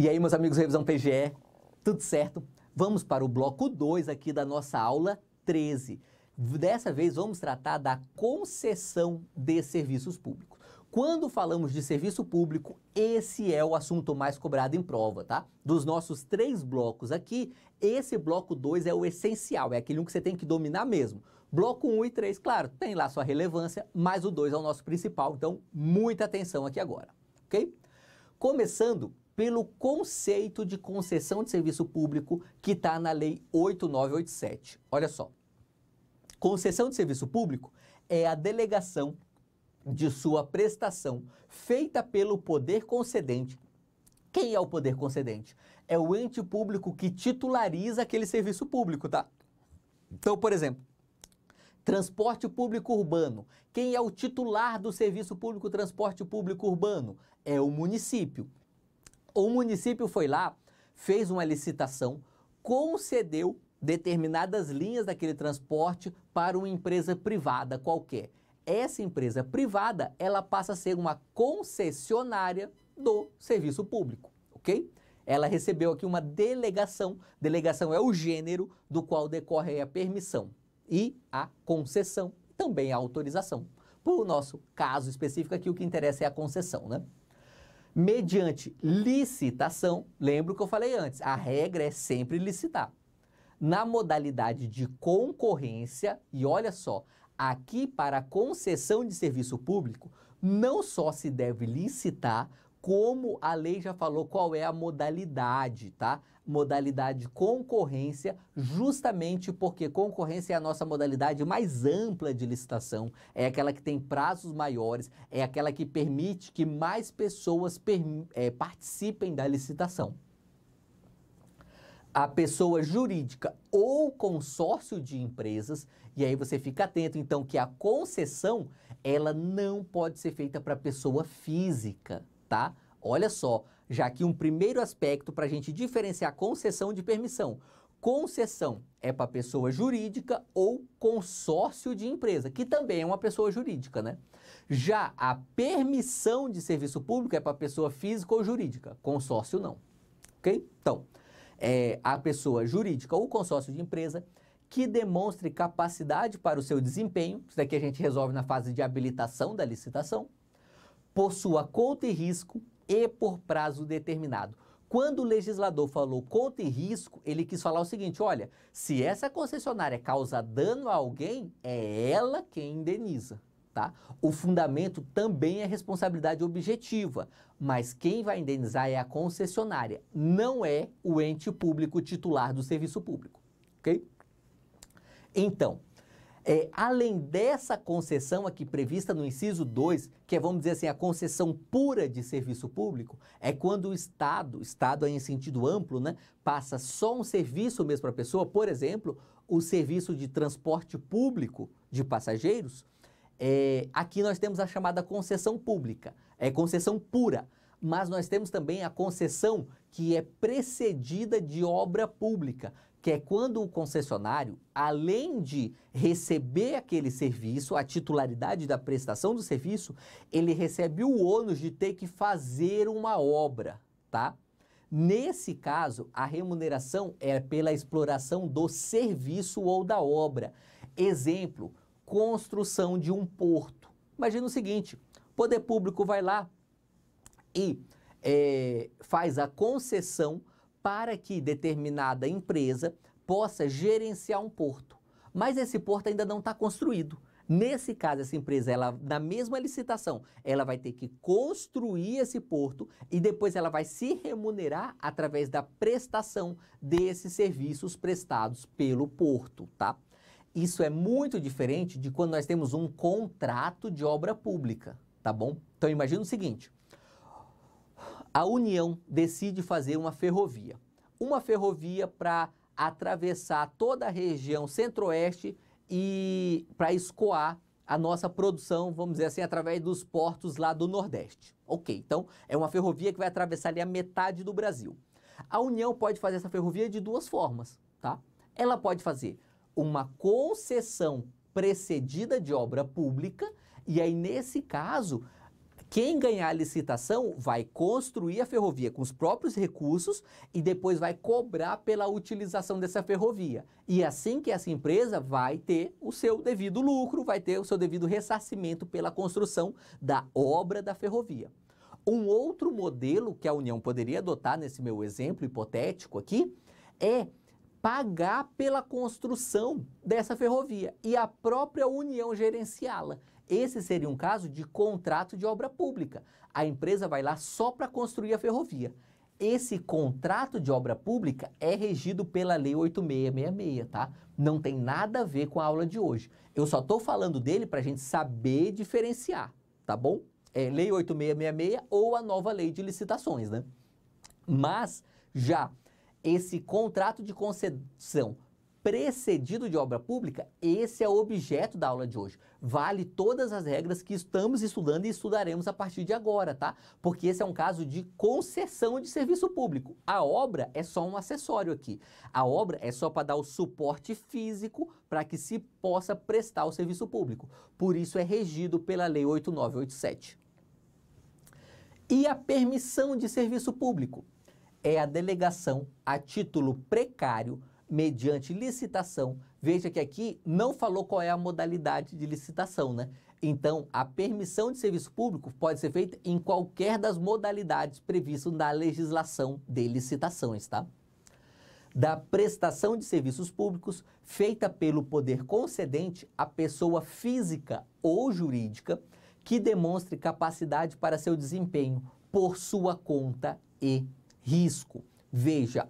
E aí, meus amigos Revisão PGE, tudo certo? Vamos para o bloco 2 aqui da nossa aula 13. Dessa vez vamos tratar da concessão de serviços públicos. Quando falamos de serviço público, esse é o assunto mais cobrado em prova, tá? Dos nossos três blocos aqui, esse bloco 2 é o essencial, é aquele um que você tem que dominar mesmo. Bloco 1 um e 3, claro, tem lá sua relevância, mas o 2 é o nosso principal, então muita atenção aqui agora, ok? Começando pelo conceito de concessão de serviço público que está na Lei 8987. Olha só. Concessão de serviço público é a delegação de sua prestação feita pelo poder concedente. Quem é o poder concedente? É o ente público que titulariza aquele serviço público, tá? Então, por exemplo, transporte público urbano. Quem é o titular do serviço público transporte público urbano? É o município. O município foi lá, fez uma licitação, concedeu determinadas linhas daquele transporte para uma empresa privada qualquer. Essa empresa privada, ela passa a ser uma concessionária do serviço público, ok? Ela recebeu aqui uma delegação, delegação é o gênero do qual decorre a permissão e a concessão, também a autorização. Para o nosso caso específico aqui, o que interessa é a concessão, né? mediante licitação, lembra o que eu falei antes, a regra é sempre licitar. Na modalidade de concorrência, e olha só, aqui para concessão de serviço público, não só se deve licitar, como a lei já falou qual é a modalidade, tá? Modalidade concorrência, justamente porque concorrência é a nossa modalidade mais ampla de licitação, é aquela que tem prazos maiores, é aquela que permite que mais pessoas é, participem da licitação. A pessoa jurídica ou consórcio de empresas, e aí você fica atento então que a concessão, ela não pode ser feita para pessoa física tá? Olha só, já aqui um primeiro aspecto para a gente diferenciar concessão de permissão. Concessão é para pessoa jurídica ou consórcio de empresa, que também é uma pessoa jurídica, né? Já a permissão de serviço público é para pessoa física ou jurídica, consórcio não. Ok? Então, é a pessoa jurídica ou consórcio de empresa que demonstre capacidade para o seu desempenho, isso daqui a gente resolve na fase de habilitação da licitação, por sua conta e risco e por prazo determinado. Quando o legislador falou conta e risco, ele quis falar o seguinte: olha, se essa concessionária causa dano a alguém, é ela quem indeniza. Tá? O fundamento também é responsabilidade objetiva, mas quem vai indenizar é a concessionária, não é o ente público titular do serviço público. Ok? Então, é, além dessa concessão aqui prevista no inciso 2, que é, vamos dizer assim, a concessão pura de serviço público, é quando o Estado, Estado aí em sentido amplo, né, passa só um serviço mesmo para a pessoa, por exemplo, o serviço de transporte público de passageiros, é, aqui nós temos a chamada concessão pública, é concessão pura, mas nós temos também a concessão que é precedida de obra pública que é quando o concessionário, além de receber aquele serviço, a titularidade da prestação do serviço, ele recebe o ônus de ter que fazer uma obra, tá? Nesse caso, a remuneração é pela exploração do serviço ou da obra. Exemplo, construção de um porto. Imagina o seguinte: poder público vai lá e é, faz a concessão para que determinada empresa possa gerenciar um porto. Mas esse porto ainda não está construído. Nesse caso, essa empresa, ela, na mesma licitação, ela vai ter que construir esse porto e depois ela vai se remunerar através da prestação desses serviços prestados pelo porto, tá? Isso é muito diferente de quando nós temos um contrato de obra pública, tá bom? Então imagina o seguinte: a União decide fazer uma ferrovia uma ferrovia para atravessar toda a região centro-oeste e para escoar a nossa produção, vamos dizer assim, através dos portos lá do Nordeste. Ok, então é uma ferrovia que vai atravessar ali a metade do Brasil. A União pode fazer essa ferrovia de duas formas, tá? Ela pode fazer uma concessão precedida de obra pública, e aí nesse caso quem ganhar a licitação vai construir a ferrovia com os próprios recursos e depois vai cobrar pela utilização dessa ferrovia. E é assim que essa empresa vai ter o seu devido lucro, vai ter o seu devido ressarcimento pela construção da obra da ferrovia. Um outro modelo que a União poderia adotar nesse meu exemplo hipotético aqui é pagar pela construção dessa ferrovia e a própria União gerenciá-la. Esse seria um caso de contrato de obra pública. A empresa vai lá só para construir a ferrovia. Esse contrato de obra pública é regido pela Lei 8666, tá? Não tem nada a ver com a aula de hoje. Eu só estou falando dele para a gente saber diferenciar, tá bom? É Lei 8666 ou a nova Lei de Licitações, né? Mas já esse contrato de concessão precedido de obra pública, esse é o objeto da aula de hoje. Vale todas as regras que estamos estudando e estudaremos a partir de agora, tá? Porque esse é um caso de concessão de serviço público. A obra é só um acessório aqui. A obra é só para dar o suporte físico para que se possa prestar o serviço público. Por isso é regido pela Lei 8987. E a permissão de serviço público é a delegação a título precário mediante licitação. Veja que aqui não falou qual é a modalidade de licitação, né? Então, a permissão de serviço público pode ser feita em qualquer das modalidades previstas na legislação de licitações, tá? Da prestação de serviços públicos feita pelo poder concedente a pessoa física ou jurídica que demonstre capacidade para seu desempenho por sua conta e risco. Veja,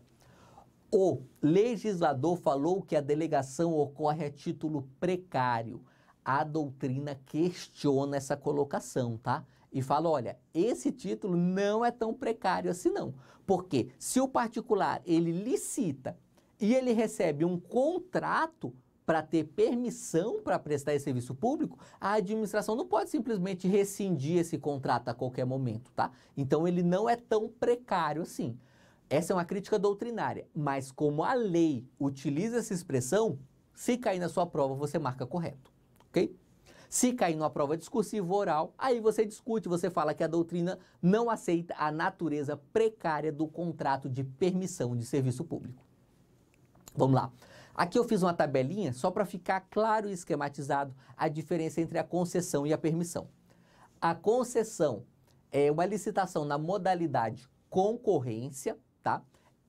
o legislador falou que a delegação ocorre a título precário. A doutrina questiona essa colocação, tá? E fala, olha, esse título não é tão precário assim não. Porque se o particular, ele licita e ele recebe um contrato, para ter permissão para prestar esse serviço público, a administração não pode simplesmente rescindir esse contrato a qualquer momento, tá? Então ele não é tão precário assim. Essa é uma crítica doutrinária, mas como a lei utiliza essa expressão, se cair na sua prova, você marca correto, ok? Se cair numa prova discursiva oral, aí você discute, você fala que a doutrina não aceita a natureza precária do contrato de permissão de serviço público. Vamos lá. Aqui eu fiz uma tabelinha só para ficar claro e esquematizado a diferença entre a concessão e a permissão. A concessão é uma licitação na modalidade concorrência,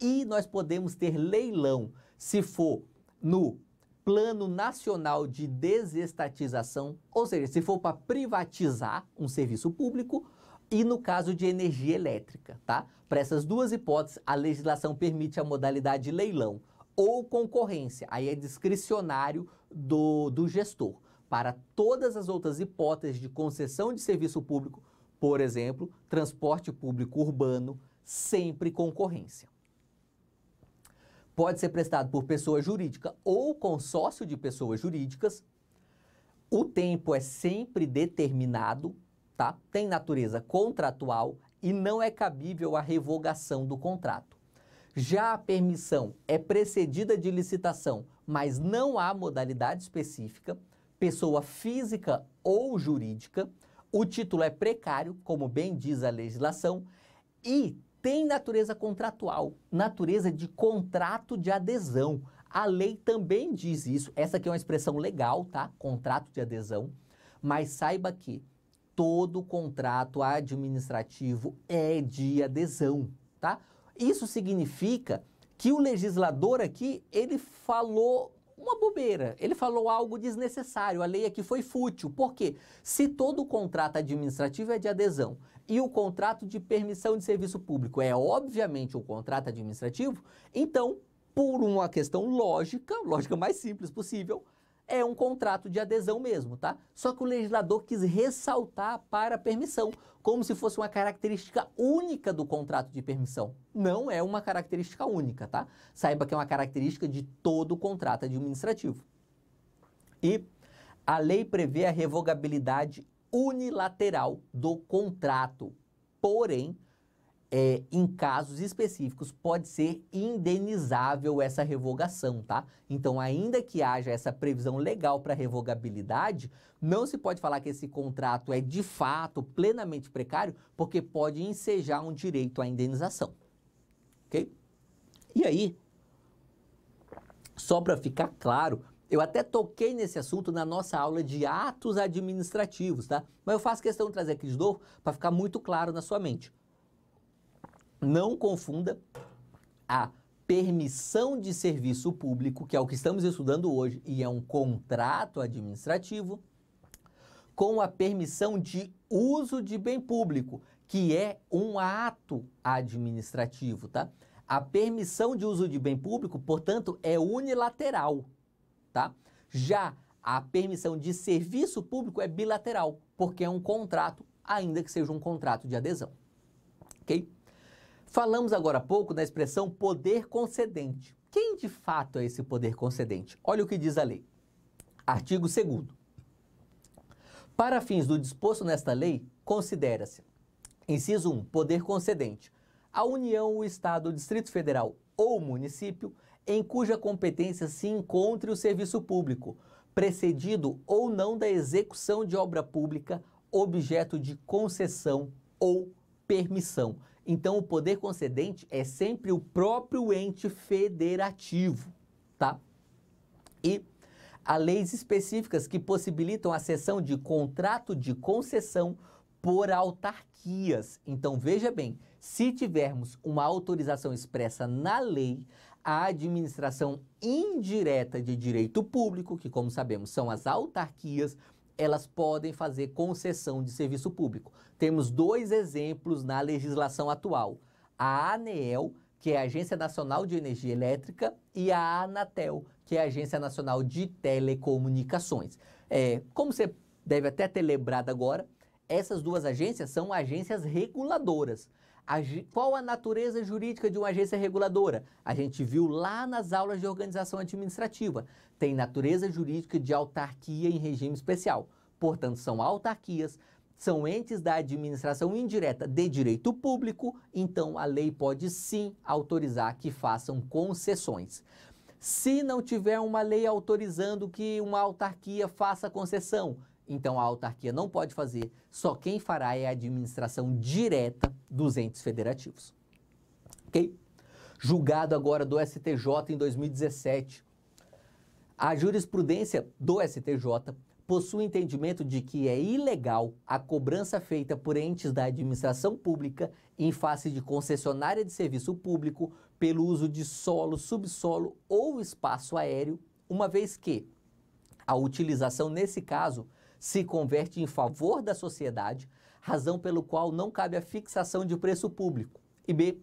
e nós podemos ter leilão se for no Plano Nacional de Desestatização, ou seja, se for para privatizar um serviço público, e no caso de energia elétrica, tá? Para essas duas hipóteses, a legislação permite a modalidade de leilão ou concorrência, aí é discricionário do, do gestor. Para todas as outras hipóteses de concessão de serviço público, por exemplo, transporte público urbano, sempre concorrência pode ser prestado por pessoa jurídica ou consórcio de pessoas jurídicas. O tempo é sempre determinado, tá? Tem natureza contratual e não é cabível a revogação do contrato. Já a permissão é precedida de licitação, mas não há modalidade específica, pessoa física ou jurídica, o título é precário, como bem diz a legislação, e tem natureza contratual, natureza de contrato de adesão. A lei também diz isso. Essa aqui é uma expressão legal, tá? Contrato de adesão. Mas saiba que todo contrato administrativo é de adesão, tá? Isso significa que o legislador aqui, ele falou uma bobeira, ele falou algo desnecessário, a lei aqui foi fútil. Por quê? Se todo contrato administrativo é de adesão e o contrato de permissão de serviço público é obviamente o contrato administrativo, então, por uma questão lógica, lógica mais simples possível, é um contrato de adesão mesmo, tá? Só que o legislador quis ressaltar para permissão, como se fosse uma característica única do contrato de permissão. Não é uma característica única, tá? Saiba que é uma característica de todo contrato administrativo. E a lei prevê a revogabilidade unilateral do contrato. Porém, é, em casos específicos, pode ser indenizável essa revogação, tá? Então, ainda que haja essa previsão legal para revogabilidade, não se pode falar que esse contrato é de fato plenamente precário, porque pode ensejar um direito à indenização. Ok? E aí, só para ficar claro, eu até toquei nesse assunto na nossa aula de atos administrativos, tá? Mas eu faço questão de trazer aqui de novo para ficar muito claro na sua mente. Não confunda a permissão de serviço público, que é o que estamos estudando hoje e é um contrato administrativo, com a permissão de uso de bem público, que é um ato administrativo, tá? A permissão de uso de bem público, portanto, é unilateral tá? Já a permissão de serviço público é bilateral, porque é um contrato, ainda que seja um contrato de adesão. OK? Falamos agora há pouco da expressão poder concedente. Quem de fato é esse poder concedente? Olha o que diz a lei. Artigo 2. Para fins do disposto nesta lei, considera-se: inciso 1, poder concedente, a União, o Estado, o Distrito Federal ou o município em cuja competência se encontre o serviço público, precedido ou não da execução de obra pública objeto de concessão ou permissão. Então, o poder concedente é sempre o próprio ente federativo, tá? E há leis específicas que possibilitam a cessão de contrato de concessão por autarquias. Então, veja bem, se tivermos uma autorização expressa na lei, a administração indireta de direito público, que, como sabemos, são as autarquias, elas podem fazer concessão de serviço público. Temos dois exemplos na legislação atual: a ANEEL, que é a Agência Nacional de Energia Elétrica, e a Anatel, que é a Agência Nacional de Telecomunicações. É, como você deve até ter lembrado agora, essas duas agências são agências reguladoras qual a natureza jurídica de uma agência reguladora? A gente viu lá nas aulas de organização administrativa. Tem natureza jurídica de autarquia em regime especial. Portanto, são autarquias, são entes da administração indireta de direito público, então a lei pode sim autorizar que façam concessões. Se não tiver uma lei autorizando que uma autarquia faça concessão, então a autarquia não pode fazer, só quem fará é a administração direta dos entes federativos. Ok? Julgado agora do STJ em 2017. A jurisprudência do STJ possui entendimento de que é ilegal a cobrança feita por entes da administração pública em face de concessionária de serviço público pelo uso de solo, subsolo ou espaço aéreo, uma vez que a utilização, nesse caso, se converte em favor da sociedade, razão pelo qual não cabe a fixação de preço público. E B,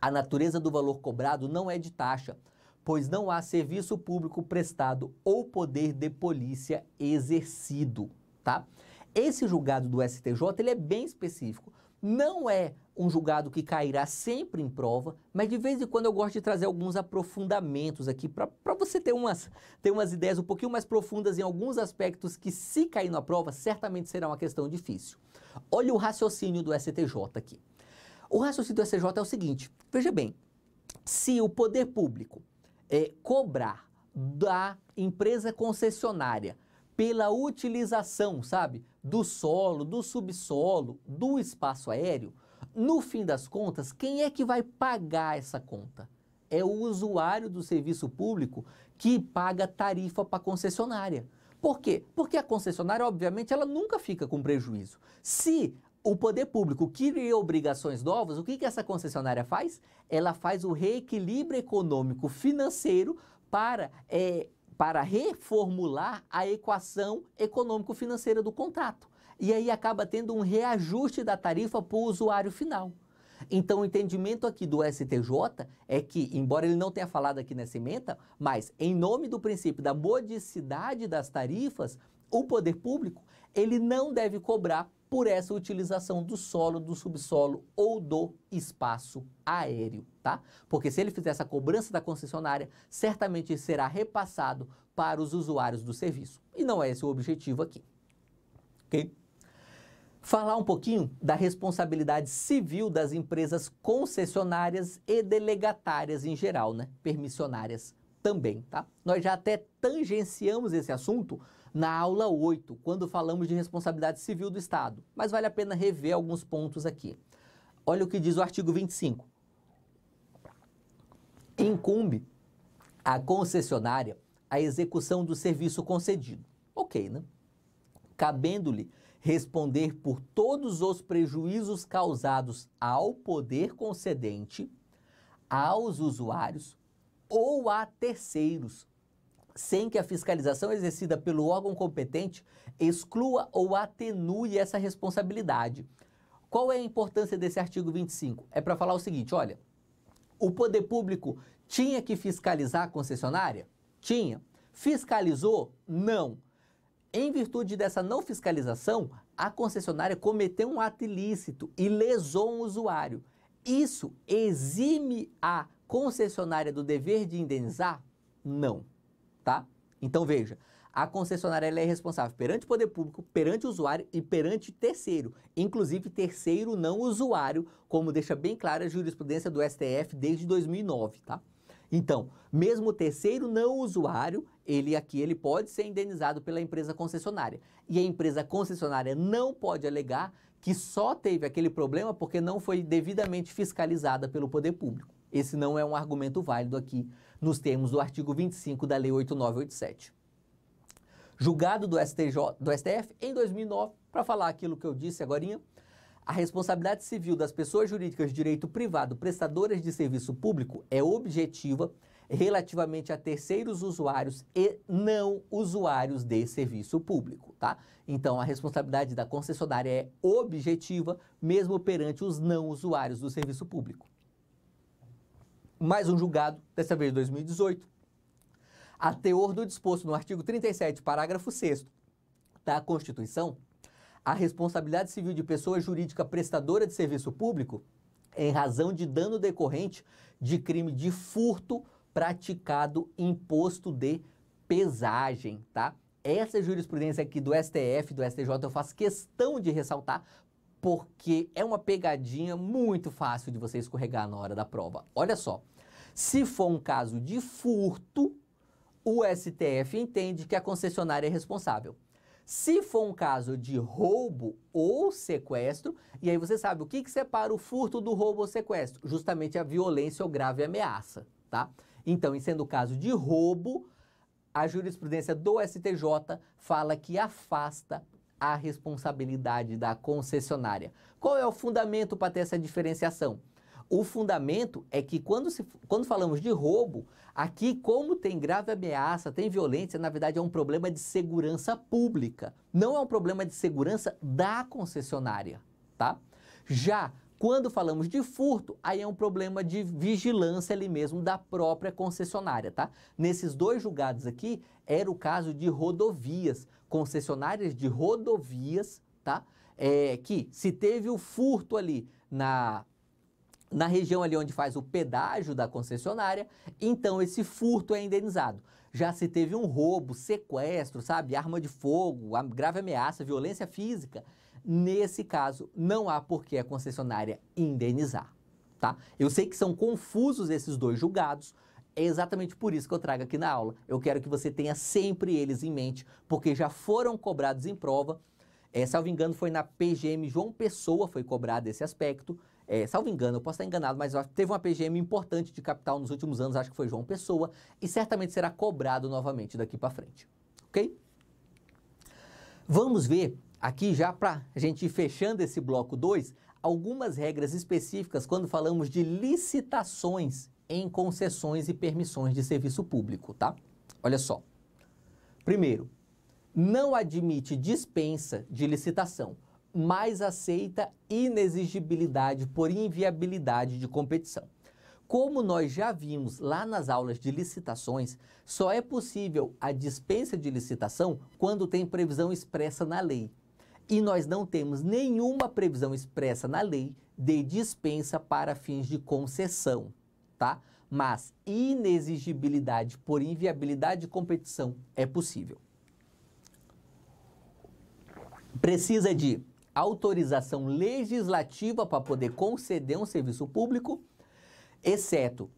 a natureza do valor cobrado não é de taxa, pois não há serviço público prestado ou poder de polícia exercido, tá? Esse julgado do STJ, ele é bem específico. Não é um julgado que cairá sempre em prova, mas de vez em quando eu gosto de trazer alguns aprofundamentos aqui para você ter umas, ter umas ideias um pouquinho mais profundas em alguns aspectos que, se cair na prova, certamente será uma questão difícil. Olha o raciocínio do STJ aqui. O raciocínio do STJ é o seguinte: veja bem, se o poder público é, cobrar da empresa concessionária pela utilização, sabe, do solo, do subsolo, do espaço aéreo, no fim das contas, quem é que vai pagar essa conta? É o usuário do serviço público que paga tarifa para a concessionária. Por quê? Porque a concessionária, obviamente, ela nunca fica com prejuízo. Se o poder público cria obrigações novas, o que, que essa concessionária faz? Ela faz o reequilíbrio econômico financeiro para, é, para reformular a equação econômico-financeira do contrato e aí acaba tendo um reajuste da tarifa para o usuário final. Então, o entendimento aqui do STJ é que, embora ele não tenha falado aqui nessa ementa, mas em nome do princípio da modicidade das tarifas, o poder público ele não deve cobrar por essa utilização do solo, do subsolo ou do espaço aéreo, tá? Porque se ele fizer essa cobrança da concessionária, certamente será repassado para os usuários do serviço. E não é esse o objetivo aqui. OK? Falar um pouquinho da responsabilidade civil das empresas concessionárias e delegatárias em geral, né? Permissionárias também, tá? Nós já até tangenciamos esse assunto na aula 8, quando falamos de responsabilidade civil do Estado, mas vale a pena rever alguns pontos aqui. Olha o que diz o artigo 25. Incumbe à concessionária a execução do serviço concedido. OK, né? Cabendo-lhe responder por todos os prejuízos causados ao poder concedente, aos usuários ou a terceiros, sem que a fiscalização exercida pelo órgão competente exclua ou atenue essa responsabilidade. Qual é a importância desse artigo 25? É para falar o seguinte: olha, o poder público tinha que fiscalizar a concessionária? Tinha. Fiscalizou? Não. Em virtude dessa não fiscalização, a concessionária cometeu um ato ilícito e lesou um usuário. Isso exime a concessionária do dever de indenizar? Não, tá? Então veja, a concessionária é responsável perante o poder público, perante o usuário e perante terceiro, inclusive terceiro não usuário, como deixa bem clara a jurisprudência do STF desde 2009, tá? Então, mesmo o terceiro não usuário, ele aqui ele pode ser indenizado pela empresa concessionária. E a empresa concessionária não pode alegar que só teve aquele problema porque não foi devidamente fiscalizada pelo poder público. Esse não é um argumento válido aqui nos termos do artigo 25 da Lei 8987. Julgado do, STJ, do STF em 2009, para falar aquilo que eu disse agora, a responsabilidade civil das pessoas jurídicas de direito privado prestadoras de serviço público é objetiva relativamente a terceiros usuários e não usuários de serviço público, tá? Então a responsabilidade da concessionária é objetiva mesmo perante os não usuários do serviço público. Mais um julgado, dessa vez 2018. A teor do disposto no artigo 37, parágrafo 6 da Constituição, a responsabilidade civil de pessoa jurídica prestadora de serviço público em razão de dano decorrente de crime de furto praticado imposto de pesagem, tá? Essa jurisprudência aqui do STF, do STJ, eu faço questão de ressaltar porque é uma pegadinha muito fácil de você escorregar na hora da prova. Olha só, se for um caso de furto, o STF entende que a concessionária é responsável. Se for um caso de roubo ou sequestro, e aí você sabe o que, que separa o furto do roubo ou sequestro? Justamente a violência ou grave ameaça, tá? Então, e sendo o caso de roubo, a jurisprudência do STJ fala que afasta a responsabilidade da concessionária. Qual é o fundamento para ter essa diferenciação? O fundamento é que quando, se, quando falamos de roubo, aqui, como tem grave ameaça, tem violência, na verdade é um problema de segurança pública, não é um problema de segurança da concessionária, tá? Já quando falamos de furto, aí é um problema de vigilância ali mesmo da própria concessionária, tá? Nesses dois julgados aqui, era o caso de rodovias, concessionárias de rodovias, tá? É, que se teve o furto ali na na região ali onde faz o pedágio da concessionária, então esse furto é indenizado. Já se teve um roubo, sequestro, sabe, arma de fogo, grave ameaça, violência física, nesse caso não há por que a concessionária indenizar, tá? Eu sei que são confusos esses dois julgados, é exatamente por isso que eu trago aqui na aula. Eu quero que você tenha sempre eles em mente, porque já foram cobrados em prova. É, salvo engano, foi na PGM João Pessoa foi cobrado esse aspecto é, salvo engano, eu posso estar enganado, mas teve uma PGM importante de capital nos últimos anos, acho que foi João Pessoa, e certamente será cobrado novamente daqui para frente. Ok? Vamos ver aqui já para a gente ir fechando esse bloco 2, algumas regras específicas quando falamos de licitações em concessões e permissões de serviço público, tá? Olha só. Primeiro, não admite dispensa de licitação mas aceita inexigibilidade por inviabilidade de competição. Como nós já vimos lá nas aulas de licitações, só é possível a dispensa de licitação quando tem previsão expressa na lei. E nós não temos nenhuma previsão expressa na lei de dispensa para fins de concessão, tá? Mas inexigibilidade por inviabilidade de competição é possível. Precisa de autorização legislativa para poder conceder um serviço público, exceto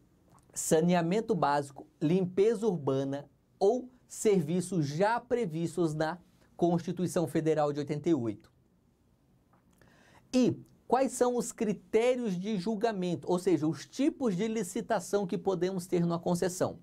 saneamento básico, limpeza urbana ou serviços já previstos na Constituição Federal de 88. E quais são os critérios de julgamento, ou seja, os tipos de licitação que podemos ter numa concessão?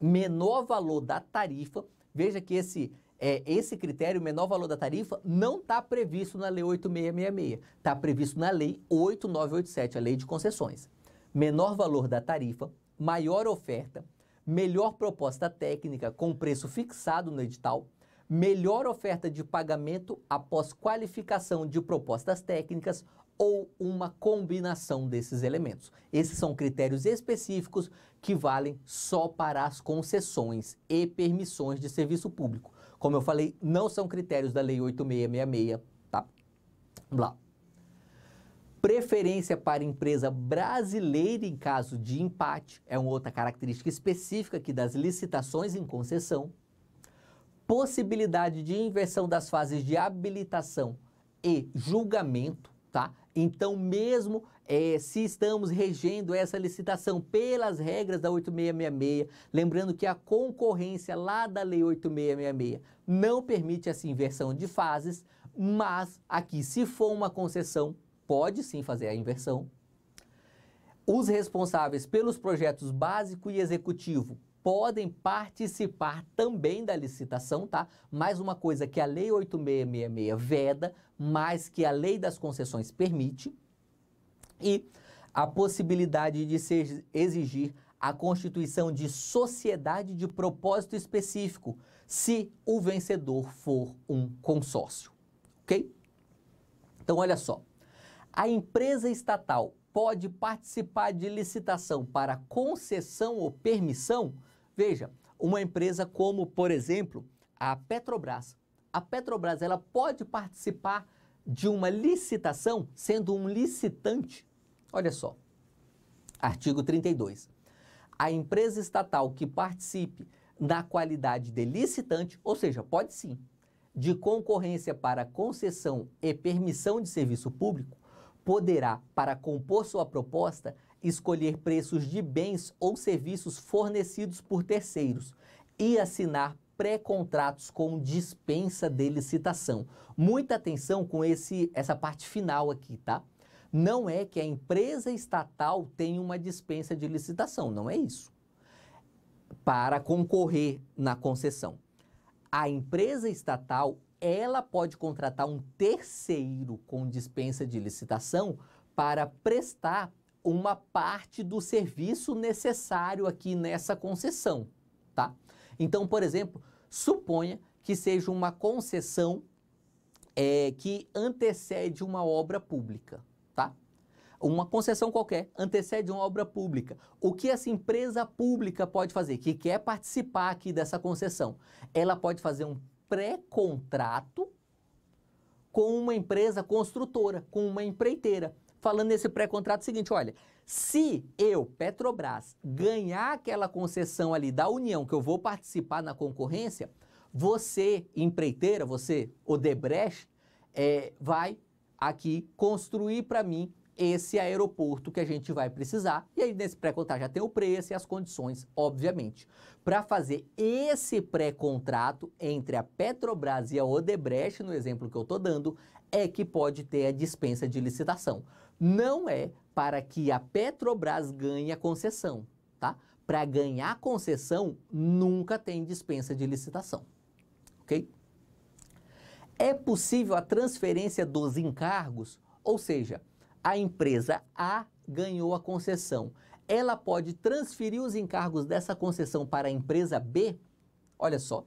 Menor valor da tarifa, veja que esse é, esse critério, menor valor da tarifa, não está previsto na Lei 8666. Está previsto na Lei 8987, a Lei de Concessões. Menor valor da tarifa, maior oferta, melhor proposta técnica com preço fixado no edital, melhor oferta de pagamento após qualificação de propostas técnicas ou uma combinação desses elementos. Esses são critérios específicos que valem só para as concessões e permissões de serviço público. Como eu falei, não são critérios da Lei 8666, tá? Blá. Preferência para empresa brasileira em caso de empate é uma outra característica específica aqui das licitações em concessão. Possibilidade de inversão das fases de habilitação e julgamento, tá? Então, mesmo é, se estamos regendo essa licitação pelas regras da 8666, lembrando que a concorrência lá da Lei 8666 não permite essa inversão de fases, mas aqui, se for uma concessão, pode sim fazer a inversão. Os responsáveis pelos projetos básico e executivo podem participar também da licitação, tá? Mais uma coisa que a Lei 8666 veda, mas que a Lei das Concessões permite, e a possibilidade de se exigir a constituição de sociedade de propósito específico, se o vencedor for um consórcio, ok? Então, olha só. A empresa estatal pode participar de licitação para concessão ou permissão Veja, uma empresa como, por exemplo, a Petrobras. A Petrobras ela pode participar de uma licitação sendo um licitante. Olha só. Artigo 32. A empresa estatal que participe na qualidade de licitante, ou seja, pode sim, de concorrência para concessão e permissão de serviço público, poderá, para compor sua proposta, escolher preços de bens ou serviços fornecidos por terceiros e assinar pré-contratos com dispensa de licitação. Muita atenção com esse essa parte final aqui, tá? Não é que a empresa estatal tenha uma dispensa de licitação, não é isso. Para concorrer na concessão. A empresa estatal, ela pode contratar um terceiro com dispensa de licitação para prestar uma parte do serviço necessário aqui nessa concessão, tá? Então, por exemplo, suponha que seja uma concessão é, que antecede uma obra pública, tá? Uma concessão qualquer antecede uma obra pública. O que essa empresa pública pode fazer, que quer participar aqui dessa concessão? Ela pode fazer um pré-contrato com uma empresa construtora, com uma empreiteira falando nesse pré-contrato é seguinte, olha, se eu, Petrobras, ganhar aquela concessão ali da União que eu vou participar na concorrência, você, empreiteira, você, Odebrecht, é, vai aqui construir para mim esse aeroporto que a gente vai precisar. E aí, nesse pré-contrato já tem o preço e as condições, obviamente. Para fazer esse pré-contrato entre a Petrobras e a Odebrecht, no exemplo que eu estou dando, é que pode ter a dispensa de licitação não é para que a Petrobras ganhe a concessão, tá? Para ganhar a concessão, nunca tem dispensa de licitação, ok? É possível a transferência dos encargos, ou seja, a empresa A ganhou a concessão. Ela pode transferir os encargos dessa concessão para a empresa B? Olha só,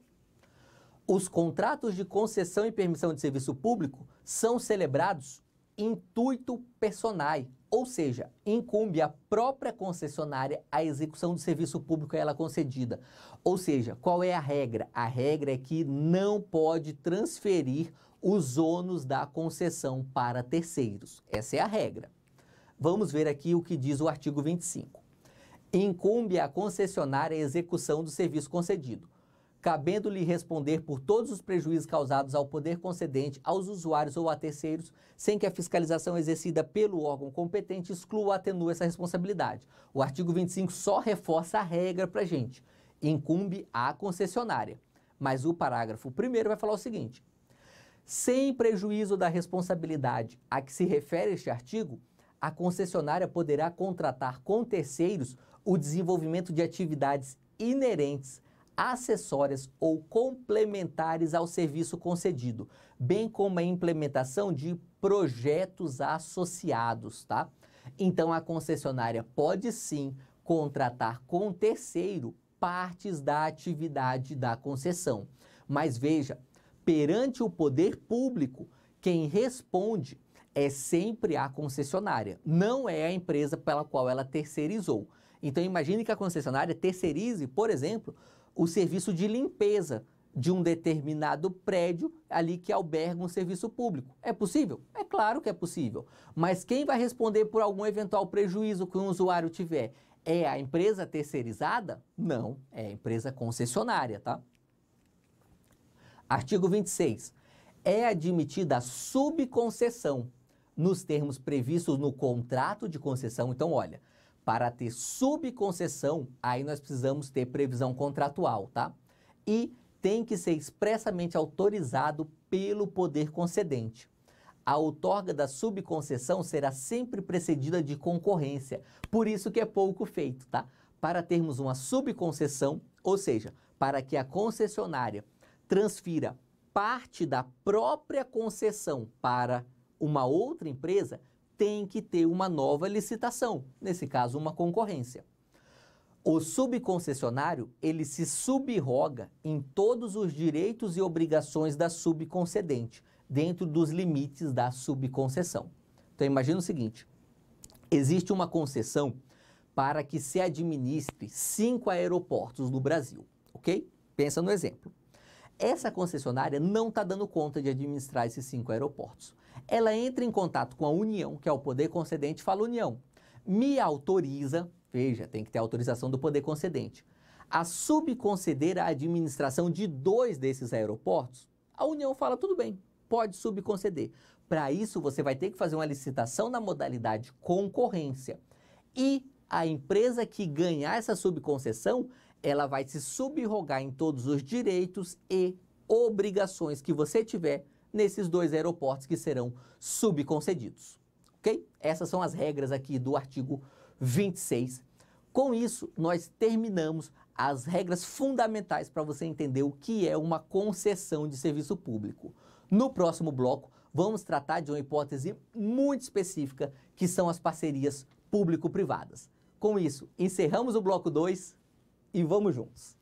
os contratos de concessão e permissão de serviço público são celebrados intuito personal, ou seja, incumbe à própria concessionária a execução do serviço público a ela concedida. Ou seja, qual é a regra? A regra é que não pode transferir os ônus da concessão para terceiros. Essa é a regra. Vamos ver aqui o que diz o artigo 25. Incumbe à concessionária a execução do serviço concedido cabendo-lhe responder por todos os prejuízos causados ao poder concedente, aos usuários ou a terceiros, sem que a fiscalização exercida pelo órgão competente exclua ou atenua essa responsabilidade. O artigo 25 só reforça a regra para gente. Incumbe à concessionária. Mas o parágrafo primeiro vai falar o seguinte: sem prejuízo da responsabilidade a que se refere este artigo, a concessionária poderá contratar com terceiros o desenvolvimento de atividades inerentes acessórias ou complementares ao serviço concedido, bem como a implementação de projetos associados, tá? Então a concessionária pode sim contratar com terceiro partes da atividade da concessão. Mas veja, perante o poder público, quem responde é sempre a concessionária, não é a empresa pela qual ela terceirizou. Então imagine que a concessionária terceirize, por exemplo, o serviço de limpeza de um determinado prédio ali que alberga um serviço público. É possível? É claro que é possível. Mas quem vai responder por algum eventual prejuízo que um usuário tiver? É a empresa terceirizada? Não, é a empresa concessionária, tá? Artigo 26. É admitida a subconcessão nos termos previstos no contrato de concessão. Então, olha, para ter subconcessão, aí nós precisamos ter previsão contratual, tá? E tem que ser expressamente autorizado pelo poder concedente. A outorga da subconcessão será sempre precedida de concorrência, por isso que é pouco feito, tá? Para termos uma subconcessão, ou seja, para que a concessionária transfira parte da própria concessão para uma outra empresa, tem que ter uma nova licitação, nesse caso uma concorrência. O subconcessionário, ele se subroga em todos os direitos e obrigações da subconcedente, dentro dos limites da subconcessão. Então imagina o seguinte, existe uma concessão para que se administre cinco aeroportos no Brasil, ok? Pensa no exemplo. Essa concessionária não está dando conta de administrar esses cinco aeroportos ela entra em contato com a União, que é o poder concedente, fala União, me autoriza, veja, tem que ter autorização do poder concedente, a subconceder a administração de dois desses aeroportos, a União fala tudo bem, pode subconceder. Para isso, você vai ter que fazer uma licitação na modalidade concorrência. E a empresa que ganhar essa subconcessão, ela vai se subrogar em todos os direitos e obrigações que você tiver nesses dois aeroportos que serão subconcedidos. Ok? Essas são as regras aqui do artigo 26. Com isso, nós terminamos as regras fundamentais para você entender o que é uma concessão de serviço público. No próximo bloco, vamos tratar de uma hipótese muito específica, que são as parcerias público-privadas. Com isso, encerramos o bloco 2 e vamos juntos.